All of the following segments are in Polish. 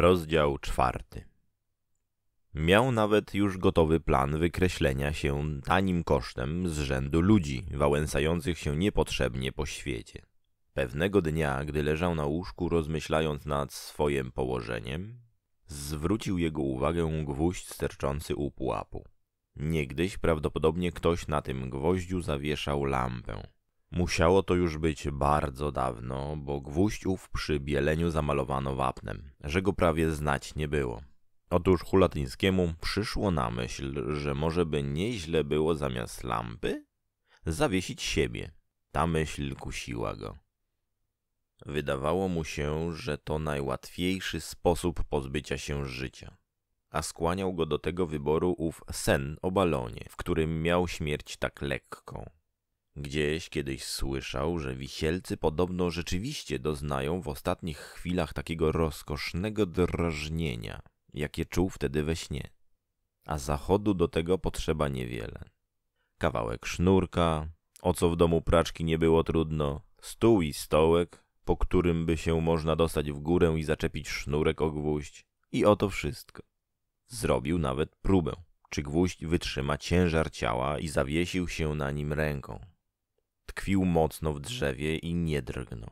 Rozdział czwarty. Miał nawet już gotowy plan wykreślenia się tanim kosztem z rzędu ludzi wałęsających się niepotrzebnie po świecie. Pewnego dnia, gdy leżał na łóżku rozmyślając nad swoim położeniem, zwrócił jego uwagę gwóźdź sterczący u pułapu. Niegdyś prawdopodobnie ktoś na tym gwoździu zawieszał lampę. Musiało to już być bardzo dawno, bo gwóźdź ów przy Bieleniu zamalowano wapnem, że go prawie znać nie było. Otóż Hulatyńskiemu przyszło na myśl, że może by nieźle było zamiast lampy zawiesić siebie. Ta myśl kusiła go. Wydawało mu się, że to najłatwiejszy sposób pozbycia się życia. A skłaniał go do tego wyboru ów sen o balonie, w którym miał śmierć tak lekką. Gdzieś kiedyś słyszał, że wisielcy podobno rzeczywiście doznają w ostatnich chwilach takiego rozkosznego drażnienia, jakie czuł wtedy we śnie. A zachodu do tego potrzeba niewiele. Kawałek sznurka, o co w domu praczki nie było trudno, stół i stołek, po którym by się można dostać w górę i zaczepić sznurek o gwóźdź i oto wszystko. Zrobił nawet próbę, czy gwóźdź wytrzyma ciężar ciała i zawiesił się na nim ręką. Tkwił mocno w drzewie i nie drgnął.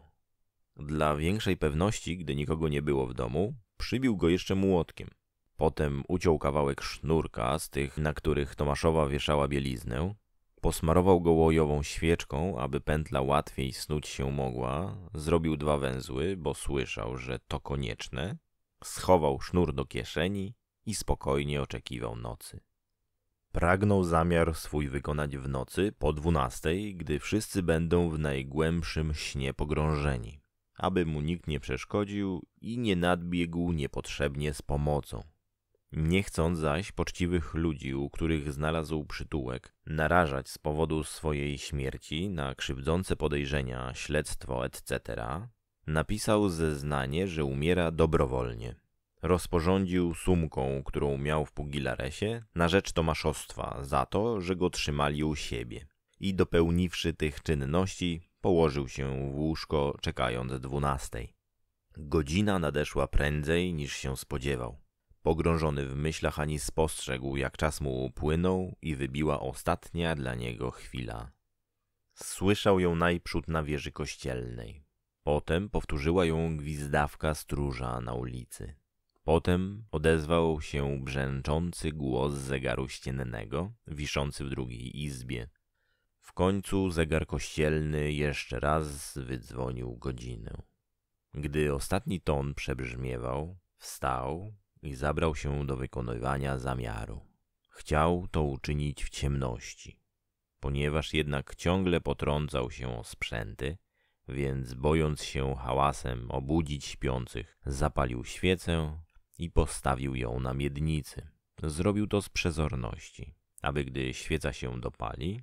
Dla większej pewności, gdy nikogo nie było w domu, przybił go jeszcze młotkiem. Potem uciął kawałek sznurka z tych, na których Tomaszowa wieszała bieliznę, posmarował go łojową świeczką, aby pętla łatwiej snuć się mogła, zrobił dwa węzły, bo słyszał, że to konieczne, schował sznur do kieszeni i spokojnie oczekiwał nocy. Pragnął zamiar swój wykonać w nocy po dwunastej, gdy wszyscy będą w najgłębszym śnie pogrążeni, aby mu nikt nie przeszkodził i nie nadbiegł niepotrzebnie z pomocą. Nie chcąc zaś poczciwych ludzi, u których znalazł przytułek, narażać z powodu swojej śmierci na krzywdzące podejrzenia, śledztwo, etc., napisał zeznanie, że umiera dobrowolnie rozporządził sumką, którą miał w Pugilaresie, na rzecz Tomaszostwa za to, że go trzymali u siebie. I dopełniwszy tych czynności, położył się w łóżko, czekając dwunastej. Godzina nadeszła prędzej niż się spodziewał. Pogrążony w myślach ani spostrzegł, jak czas mu upłynął i wybiła ostatnia dla niego chwila. Słyszał ją najprzód na wieży kościelnej. Potem powtórzyła ją gwizdawka stróża na ulicy. Potem odezwał się brzęczący głos zegaru ściennego, wiszący w drugiej izbie. W końcu zegar kościelny jeszcze raz wydzwonił godzinę. Gdy ostatni ton przebrzmiewał, wstał i zabrał się do wykonywania zamiaru. Chciał to uczynić w ciemności. Ponieważ jednak ciągle potrącał się o sprzęty, więc bojąc się hałasem obudzić śpiących, zapalił świecę i postawił ją na miednicy. Zrobił to z przezorności, aby gdy świeca się dopali,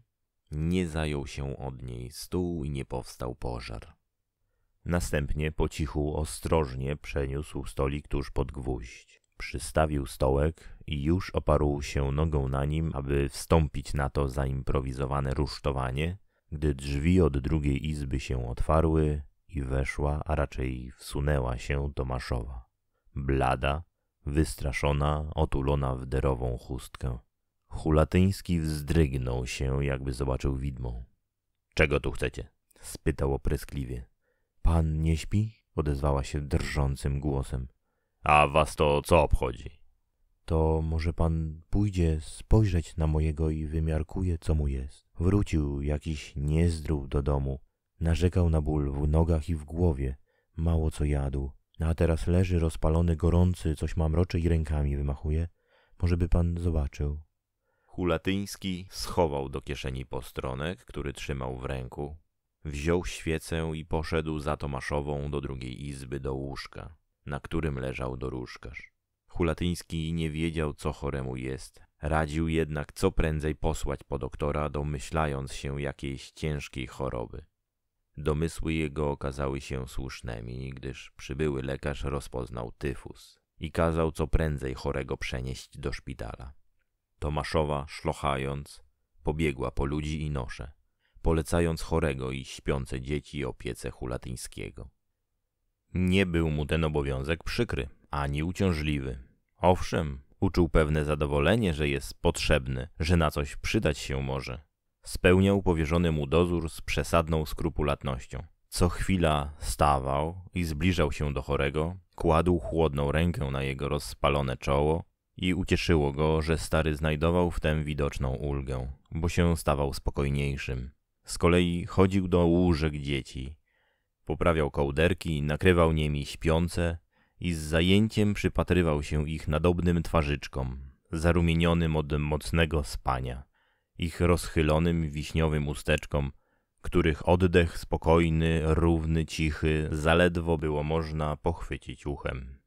nie zajął się od niej stół i nie powstał pożar. Następnie po cichu ostrożnie przeniósł stolik tuż pod gwóźdź. Przystawił stołek i już oparł się nogą na nim, aby wstąpić na to zaimprowizowane rusztowanie, gdy drzwi od drugiej izby się otwarły i weszła, a raczej wsunęła się Tomaszowa. Blada, wystraszona, otulona w derową chustkę. Hulatyński wzdrygnął się, jakby zobaczył widmo. Czego tu chcecie? spytał opryskliwie. Pan nie śpi? odezwała się drżącym głosem. A was to co obchodzi? To może pan pójdzie spojrzeć na mojego i wymiarkuje, co mu jest. Wrócił jakiś niezdrów do domu. Narzekał na ból w nogach i w głowie. Mało co jadł. No a teraz leży rozpalony, gorący, coś mamroczy i rękami wymachuje. Może by pan zobaczył. Hulatyński schował do kieszeni postronek, który trzymał w ręku. Wziął świecę i poszedł za Tomaszową do drugiej izby do łóżka, na którym leżał doróżkarz. Hulatyński nie wiedział, co choremu jest. Radził jednak co prędzej posłać po doktora, domyślając się jakiejś ciężkiej choroby. Domysły jego okazały się słusznymi, gdyż przybyły lekarz rozpoznał tyfus i kazał co prędzej chorego przenieść do szpitala. Tomaszowa, szlochając, pobiegła po ludzi i nosze, polecając chorego i śpiące dzieci opiece Hulatyńskiego. Nie był mu ten obowiązek przykry, ani uciążliwy. Owszem, uczuł pewne zadowolenie, że jest potrzebny, że na coś przydać się może, Spełniał powierzony mu dozór z przesadną skrupulatnością. Co chwila stawał i zbliżał się do chorego, kładł chłodną rękę na jego rozpalone czoło i ucieszyło go, że stary znajdował w tem widoczną ulgę, bo się stawał spokojniejszym. Z kolei chodził do łóżek dzieci, poprawiał kołderki, nakrywał nimi śpiące i z zajęciem przypatrywał się ich nadobnym twarzyczkom, zarumienionym od mocnego spania ich rozchylonym wiśniowym usteczkom, których oddech spokojny, równy, cichy, zaledwo było można pochwycić uchem.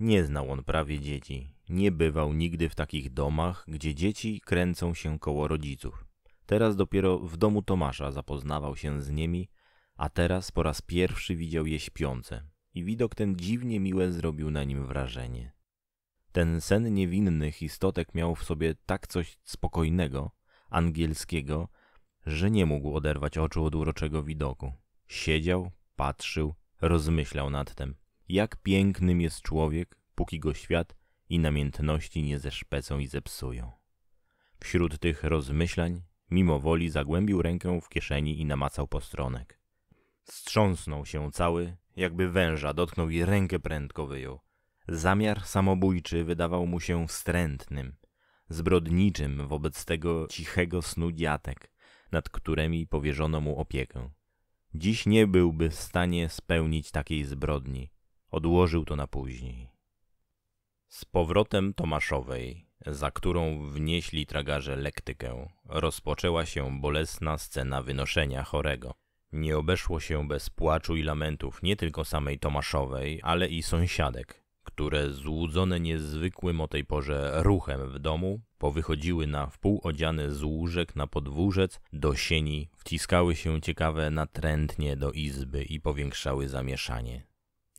Nie znał on prawie dzieci, nie bywał nigdy w takich domach, gdzie dzieci kręcą się koło rodziców. Teraz dopiero w domu Tomasza zapoznawał się z nimi, a teraz po raz pierwszy widział je śpiące i widok ten dziwnie miłe zrobił na nim wrażenie. Ten sen niewinnych istotek miał w sobie tak coś spokojnego, angielskiego, że nie mógł oderwać oczu od uroczego widoku. Siedział, patrzył, rozmyślał nad tym, jak pięknym jest człowiek, póki go świat i namiętności nie zeszpecą i zepsują. Wśród tych rozmyślań mimo woli zagłębił rękę w kieszeni i namacał postronek. Strząsnął się cały, jakby węża dotknął i rękę prędko wyjął. Zamiar samobójczy wydawał mu się wstrętnym, zbrodniczym wobec tego cichego snu dziatek, nad którymi powierzono mu opiekę. Dziś nie byłby w stanie spełnić takiej zbrodni. Odłożył to na później. Z powrotem Tomaszowej, za którą wnieśli tragarze lektykę, rozpoczęła się bolesna scena wynoszenia chorego. Nie obeszło się bez płaczu i lamentów nie tylko samej Tomaszowej, ale i sąsiadek, które złudzone niezwykłym o tej porze ruchem w domu, powychodziły na wpół odziane z łóżek na podwórzec do sieni, wciskały się ciekawe natrętnie do izby i powiększały zamieszanie.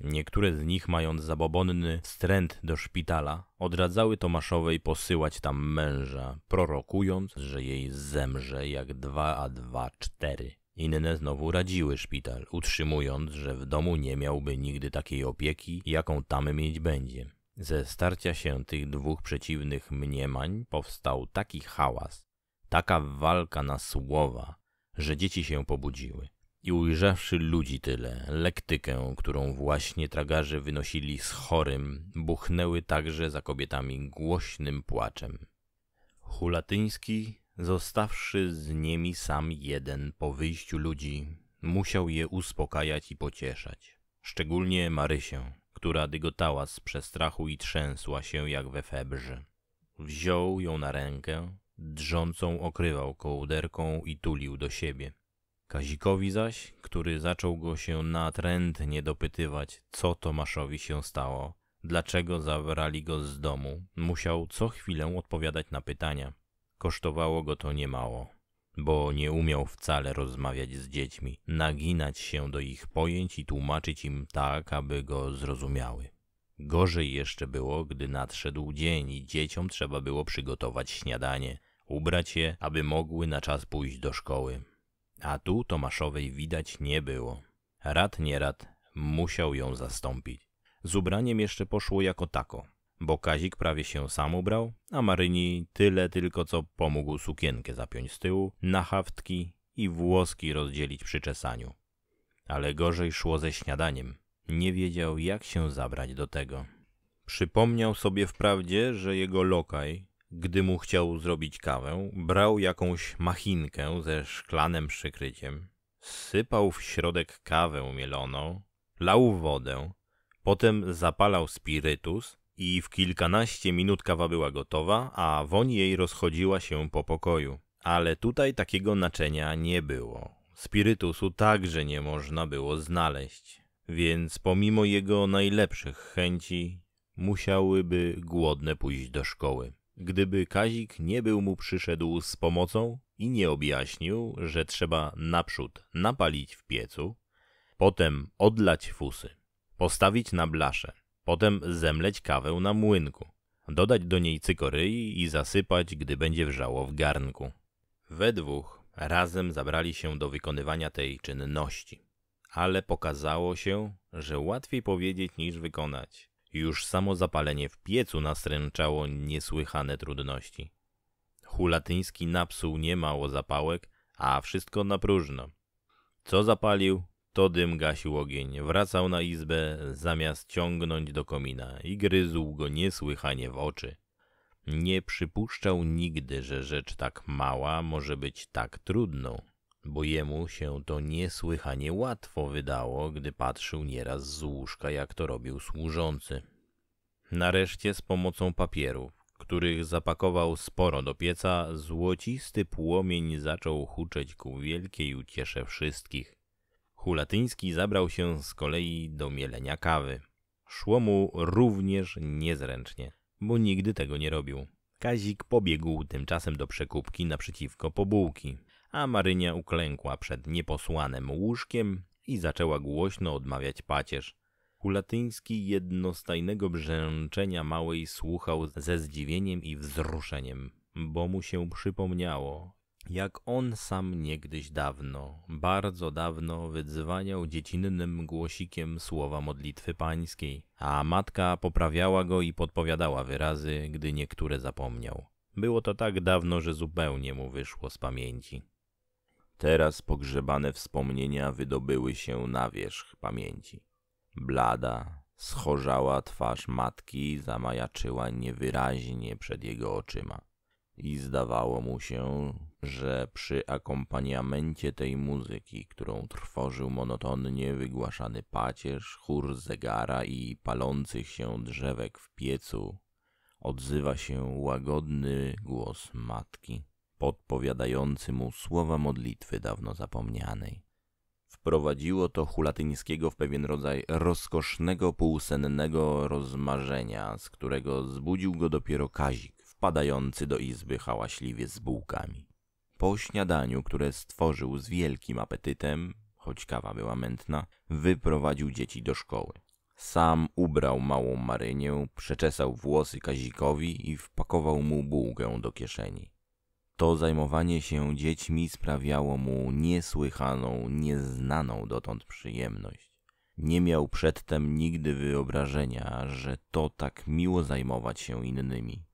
Niektóre z nich, mając zabobonny wstręt do szpitala, odradzały Tomaszowej posyłać tam męża, prorokując, że jej zemrze jak dwa a dwa cztery. Inne znowu radziły szpital, utrzymując, że w domu nie miałby nigdy takiej opieki, jaką tam mieć będzie. Ze starcia się tych dwóch przeciwnych mniemań powstał taki hałas, taka walka na słowa, że dzieci się pobudziły. I ujrzawszy ludzi tyle, lektykę, którą właśnie tragarze wynosili z chorym, buchnęły także za kobietami głośnym płaczem. Hulatyński Zostawszy z nimi sam jeden po wyjściu ludzi, musiał je uspokajać i pocieszać. Szczególnie Marysię, która dygotała z przestrachu i trzęsła się jak we febrze. Wziął ją na rękę, drżącą okrywał kołderką i tulił do siebie. Kazikowi zaś, który zaczął go się natrętnie dopytywać, co Tomaszowi się stało, dlaczego zabrali go z domu, musiał co chwilę odpowiadać na pytania. Kosztowało go to niemało, bo nie umiał wcale rozmawiać z dziećmi, naginać się do ich pojęć i tłumaczyć im tak, aby go zrozumiały. Gorzej jeszcze było, gdy nadszedł dzień i dzieciom trzeba było przygotować śniadanie, ubrać je, aby mogły na czas pójść do szkoły. A tu Tomaszowej widać nie było. Rad nie musiał ją zastąpić. Z ubraniem jeszcze poszło jako tako bo Kazik prawie się sam ubrał, a Maryni tyle tylko co pomógł sukienkę zapiąć z tyłu, na haftki i włoski rozdzielić przy czesaniu. Ale gorzej szło ze śniadaniem. Nie wiedział, jak się zabrać do tego. Przypomniał sobie wprawdzie, że jego lokaj, gdy mu chciał zrobić kawę, brał jakąś machinkę ze szklanem przykryciem, sypał w środek kawę mieloną, lał wodę, potem zapalał spirytus, i w kilkanaście minut kawa była gotowa, a woń jej rozchodziła się po pokoju. Ale tutaj takiego naczenia nie było. Spirytusu także nie można było znaleźć, więc pomimo jego najlepszych chęci musiałyby głodne pójść do szkoły. Gdyby Kazik nie był mu przyszedł z pomocą i nie objaśnił, że trzeba naprzód napalić w piecu, potem odlać fusy, postawić na blasze, Potem zemleć kawę na młynku. Dodać do niej cykoryi i zasypać, gdy będzie wrzało w garnku. We dwóch razem zabrali się do wykonywania tej czynności. Ale pokazało się, że łatwiej powiedzieć niż wykonać. Już samo zapalenie w piecu nastręczało niesłychane trudności. Hulatyński napsuł niemało zapałek, a wszystko na próżno. Co zapalił, to dym gasił ogień, wracał na izbę zamiast ciągnąć do komina i gryzł go niesłychanie w oczy. Nie przypuszczał nigdy, że rzecz tak mała może być tak trudną, bo jemu się to niesłychanie łatwo wydało, gdy patrzył nieraz z łóżka, jak to robił służący. Nareszcie z pomocą papierów, których zapakował sporo do pieca, złocisty płomień zaczął huczeć ku wielkiej uciesze wszystkich. Hulatyński zabrał się z kolei do mielenia kawy. Szło mu również niezręcznie, bo nigdy tego nie robił. Kazik pobiegł tymczasem do przekupki naprzeciwko pobułki, a Marynia uklękła przed nieposłanym łóżkiem i zaczęła głośno odmawiać pacierz. Hulatyński jednostajnego brzęczenia małej słuchał ze zdziwieniem i wzruszeniem, bo mu się przypomniało, jak on sam niegdyś dawno, bardzo dawno wydzwaniał dziecinnym głosikiem słowa modlitwy pańskiej, a matka poprawiała go i podpowiadała wyrazy, gdy niektóre zapomniał. Było to tak dawno, że zupełnie mu wyszło z pamięci. Teraz pogrzebane wspomnienia wydobyły się na wierzch pamięci. Blada, schorzała twarz matki zamajaczyła niewyraźnie przed jego oczyma i zdawało mu się, że przy akompaniamencie tej muzyki, którą trwożył monotonnie wygłaszany pacierz, chór zegara i palących się drzewek w piecu, odzywa się łagodny głos matki, podpowiadający mu słowa modlitwy dawno zapomnianej. Wprowadziło to Hulatyńskiego w pewien rodzaj rozkosznego, półsennego rozmarzenia, z którego zbudził go dopiero Kazik, wpadający do izby hałaśliwie z bułkami. Po śniadaniu, które stworzył z wielkim apetytem, choć kawa była mętna, wyprowadził dzieci do szkoły. Sam ubrał małą marynię, przeczesał włosy Kazikowi i wpakował mu bułkę do kieszeni. To zajmowanie się dziećmi sprawiało mu niesłychaną, nieznaną dotąd przyjemność. Nie miał przedtem nigdy wyobrażenia, że to tak miło zajmować się innymi.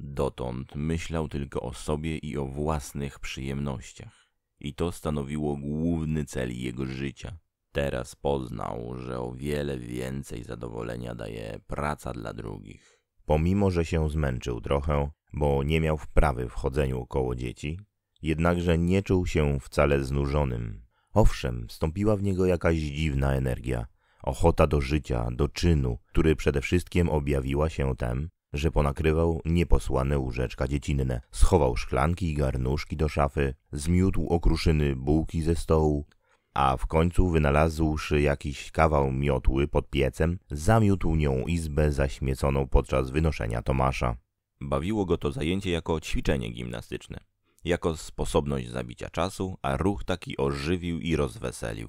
Dotąd myślał tylko o sobie i o własnych przyjemnościach. I to stanowiło główny cel jego życia. Teraz poznał, że o wiele więcej zadowolenia daje praca dla drugich. Pomimo, że się zmęczył trochę, bo nie miał wprawy w chodzeniu koło dzieci, jednakże nie czuł się wcale znużonym. Owszem, wstąpiła w niego jakaś dziwna energia, ochota do życia, do czynu, który przede wszystkim objawiła się tem, że ponakrywał nieposłane łóżeczka dziecinne, schował szklanki i garnuszki do szafy, zmiótł okruszyny bułki ze stołu, a w końcu wynalazłszy jakiś kawał miotły pod piecem, zamiótł nią izbę zaśmieconą podczas wynoszenia Tomasza. Bawiło go to zajęcie jako ćwiczenie gimnastyczne, jako sposobność zabicia czasu, a ruch taki ożywił i rozweselił.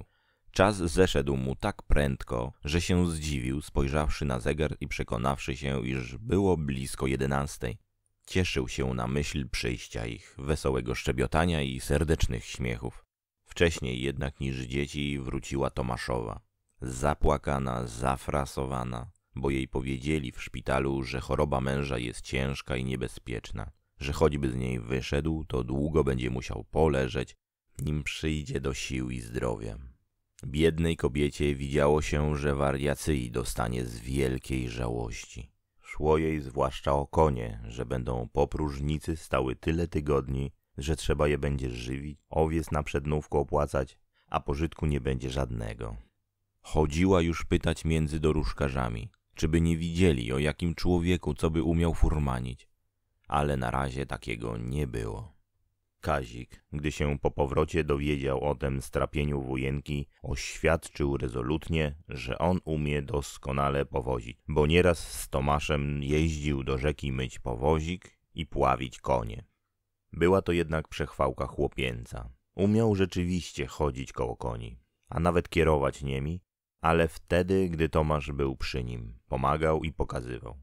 Czas zeszedł mu tak prędko, że się zdziwił, spojrzawszy na zegar i przekonawszy się, iż było blisko jedenastej. Cieszył się na myśl przyjścia ich, wesołego szczebiotania i serdecznych śmiechów. Wcześniej jednak niż dzieci wróciła Tomaszowa. Zapłakana, zafrasowana, bo jej powiedzieli w szpitalu, że choroba męża jest ciężka i niebezpieczna, że choćby z niej wyszedł, to długo będzie musiał poleżeć, nim przyjdzie do sił i zdrowia. Biednej kobiecie widziało się, że wariacyi dostanie z wielkiej żałości. Szło jej zwłaszcza o konie, że będą po próżnicy stały tyle tygodni, że trzeba je będzie żywić, owiec na przednówku opłacać, a pożytku nie będzie żadnego. Chodziła już pytać między doróżkarzami, czyby nie widzieli o jakim człowieku, co by umiał furmanić, ale na razie takiego nie było. Kazik, gdy się po powrocie dowiedział o tym strapieniu wujenki, oświadczył rezolutnie, że on umie doskonale powozić, bo nieraz z Tomaszem jeździł do rzeki myć powozik i pławić konie. Była to jednak przechwałka chłopięca. Umiał rzeczywiście chodzić koło koni, a nawet kierować niemi, ale wtedy, gdy Tomasz był przy nim, pomagał i pokazywał.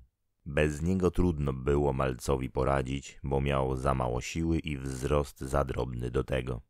Bez niego trudno było malcowi poradzić, bo miał za mało siły i wzrost za drobny do tego.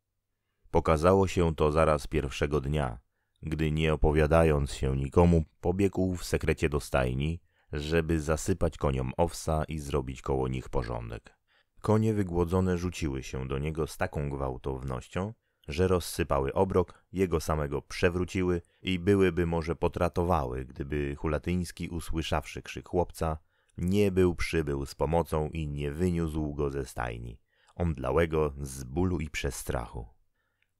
Pokazało się to zaraz pierwszego dnia, gdy nie opowiadając się nikomu, pobiegł w sekrecie do stajni, żeby zasypać koniom owsa i zrobić koło nich porządek. Konie wygłodzone rzuciły się do niego z taką gwałtownością, że rozsypały obrok, jego samego przewróciły i byłyby może potratowały, gdyby Hulatyński, usłyszawszy krzyk chłopca, nie był przybył z pomocą i nie wyniósł go ze stajni, omdlałego z bólu i przestrachu.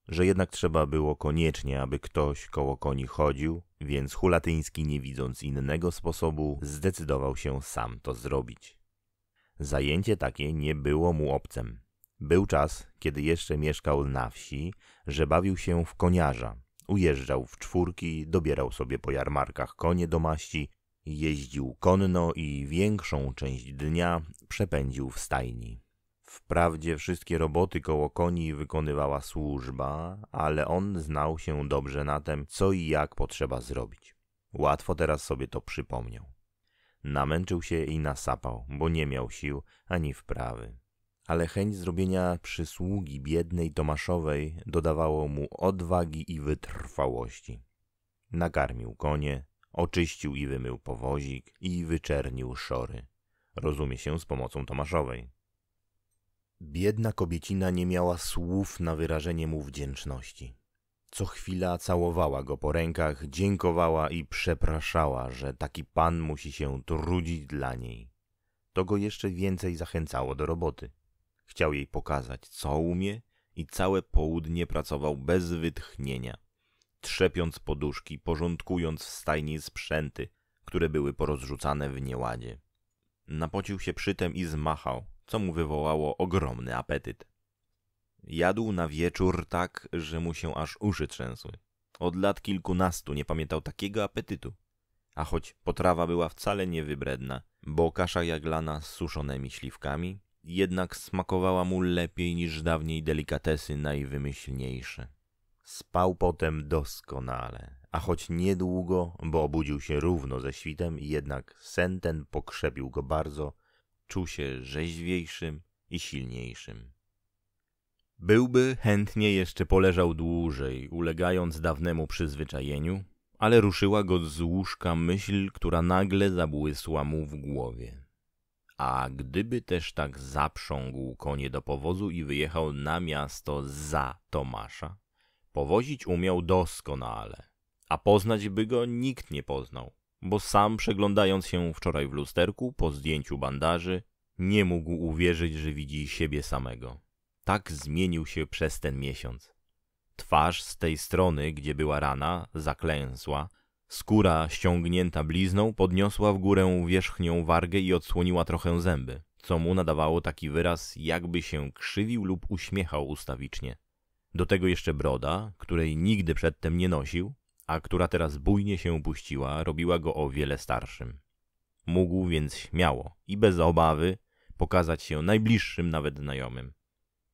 Że jednak trzeba było koniecznie, aby ktoś koło koni chodził, więc Hulatyński, nie widząc innego sposobu, zdecydował się sam to zrobić. Zajęcie takie nie było mu obcem. Był czas, kiedy jeszcze mieszkał na wsi, że bawił się w koniarza, ujeżdżał w czwórki, dobierał sobie po jarmarkach konie do maści Jeździł konno i większą część dnia przepędził w stajni. Wprawdzie wszystkie roboty koło koni wykonywała służba, ale on znał się dobrze na tym, co i jak potrzeba zrobić. Łatwo teraz sobie to przypomniał. Namęczył się i nasapał, bo nie miał sił ani wprawy. Ale chęć zrobienia przysługi biednej Tomaszowej dodawało mu odwagi i wytrwałości. Nakarmił konie, Oczyścił i wymył powozik i wyczernił szory. Rozumie się z pomocą Tomaszowej. Biedna kobiecina nie miała słów na wyrażenie mu wdzięczności. Co chwila całowała go po rękach, dziękowała i przepraszała, że taki pan musi się trudzić dla niej. To go jeszcze więcej zachęcało do roboty. Chciał jej pokazać, co umie i całe południe pracował bez wytchnienia trzepiąc poduszki, porządkując w stajni sprzęty, które były porozrzucane w nieładzie. Napocił się przytem i zmachał, co mu wywołało ogromny apetyt. Jadł na wieczór tak, że mu się aż uszy trzęsły. Od lat kilkunastu nie pamiętał takiego apetytu. A choć potrawa była wcale niewybredna, bo kasza jaglana z suszonymi śliwkami, jednak smakowała mu lepiej niż dawniej delikatesy najwymyślniejsze. Spał potem doskonale, a choć niedługo, bo obudził się równo ze świtem, jednak sen ten pokrzepił go bardzo, czuł się rzeźwiejszym i silniejszym. Byłby chętnie jeszcze poleżał dłużej, ulegając dawnemu przyzwyczajeniu, ale ruszyła go z łóżka myśl, która nagle zabłysła mu w głowie. A gdyby też tak zaprzągł konie do powozu i wyjechał na miasto za Tomasza? Powozić umiał doskonale, a poznać by go nikt nie poznał, bo sam przeglądając się wczoraj w lusterku po zdjęciu bandaży, nie mógł uwierzyć, że widzi siebie samego. Tak zmienił się przez ten miesiąc. Twarz z tej strony, gdzie była rana, zaklęsła, skóra ściągnięta blizną podniosła w górę wierzchnią wargę i odsłoniła trochę zęby, co mu nadawało taki wyraz, jakby się krzywił lub uśmiechał ustawicznie. Do tego jeszcze broda, której nigdy przedtem nie nosił, a która teraz bujnie się upuściła, robiła go o wiele starszym. Mógł więc śmiało i bez obawy pokazać się najbliższym nawet znajomym.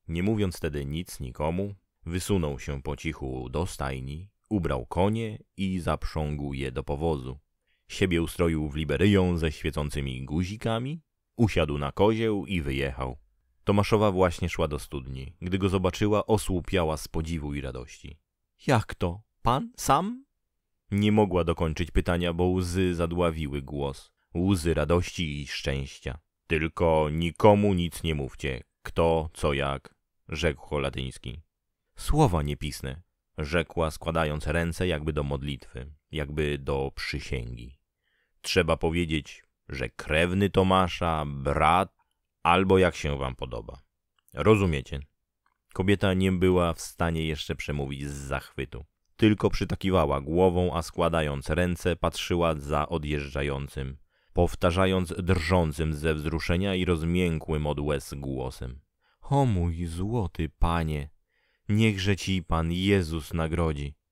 Nie mówiąc tedy nic nikomu, wysunął się po cichu do stajni, ubrał konie i zaprzągł je do powozu. Siebie ustroił w liberyją ze świecącymi guzikami, usiadł na kozieł i wyjechał. Tomaszowa właśnie szła do studni. Gdy go zobaczyła, osłupiała z podziwu i radości. Jak to? Pan? Sam? Nie mogła dokończyć pytania, bo łzy zadławiły głos. Łzy radości i szczęścia. Tylko nikomu nic nie mówcie. Kto, co, jak, rzekł Holatyński. Słowa niepisne, rzekła składając ręce jakby do modlitwy, jakby do przysięgi. Trzeba powiedzieć, że krewny Tomasza, brat, albo jak się wam podoba. Rozumiecie? Kobieta nie była w stanie jeszcze przemówić z zachwytu. Tylko przytakiwała głową, a składając ręce patrzyła za odjeżdżającym, powtarzając drżącym ze wzruszenia i rozmiękłym od łez głosem. O mój złoty panie, niechże ci pan Jezus nagrodzi.